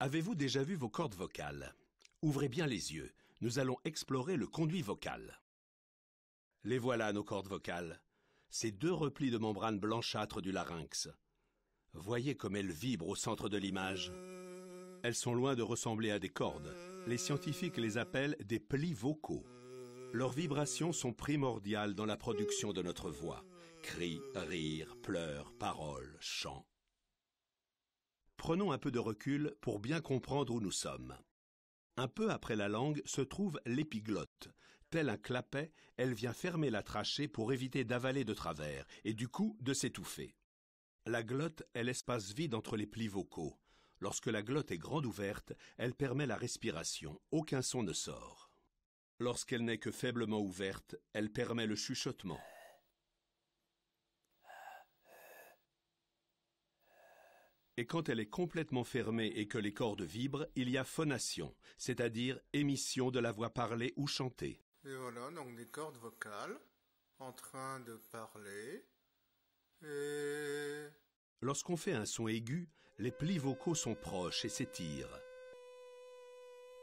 Avez-vous déjà vu vos cordes vocales Ouvrez bien les yeux, nous allons explorer le conduit vocal. Les voilà nos cordes vocales, ces deux replis de membrane blanchâtre du larynx. Voyez comme elles vibrent au centre de l'image. Elles sont loin de ressembler à des cordes. Les scientifiques les appellent des plis vocaux. Leurs vibrations sont primordiales dans la production de notre voix. Cris, rires, pleurs, paroles, chants. Prenons un peu de recul pour bien comprendre où nous sommes. Un peu après la langue se trouve l'épiglotte. Tel un clapet, elle vient fermer la trachée pour éviter d'avaler de travers et du coup de s'étouffer. La glotte est l'espace vide entre les plis vocaux. Lorsque la glotte est grande ouverte, elle permet la respiration, aucun son ne sort. Lorsqu'elle n'est que faiblement ouverte, elle permet le chuchotement. Et quand elle est complètement fermée et que les cordes vibrent, il y a phonation, c'est-à-dire émission de la voix parlée ou chantée. Et voilà, donc des cordes vocales en train de parler. Lorsqu'on fait un son aigu, les plis vocaux sont proches et s'étirent.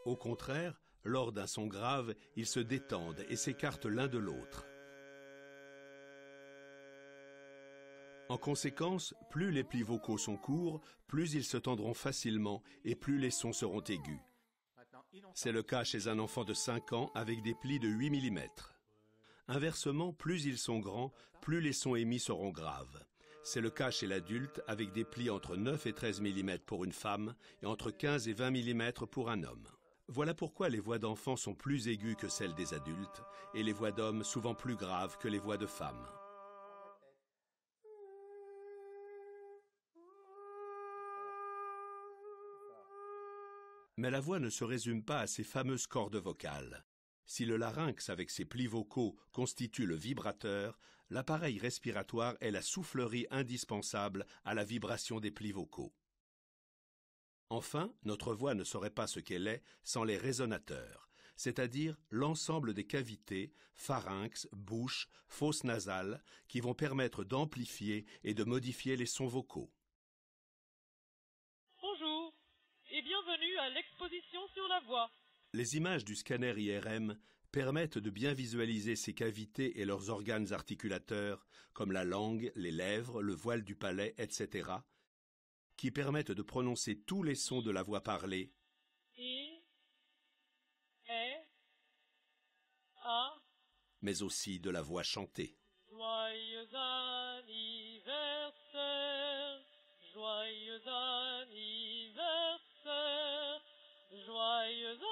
Au contraire, lors d'un son grave, ils se détendent et s'écartent l'un de l'autre. En conséquence, plus les plis vocaux sont courts, plus ils se tendront facilement et plus les sons seront aigus. C'est le cas chez un enfant de 5 ans avec des plis de 8 mm. Inversement, plus ils sont grands, plus les sons émis seront graves. C'est le cas chez l'adulte avec des plis entre 9 et 13 mm pour une femme et entre 15 et 20 mm pour un homme. Voilà pourquoi les voix d'enfants sont plus aiguës que celles des adultes et les voix d'hommes souvent plus graves que les voix de femmes. Mais la voix ne se résume pas à ces fameuses cordes vocales. Si le larynx avec ses plis vocaux constitue le vibrateur, l'appareil respiratoire est la soufflerie indispensable à la vibration des plis vocaux. Enfin, notre voix ne serait pas ce qu'elle est sans les résonateurs, c'est-à-dire l'ensemble des cavités, pharynx, bouche, fosse nasale, qui vont permettre d'amplifier et de modifier les sons vocaux. la Les images du scanner IRM permettent de bien visualiser ces cavités et leurs organes articulateurs, comme la langue, les lèvres, le voile du palais, etc., qui permettent de prononcer tous les sons de la voix parlée. E, mais aussi de la voix chantée. why you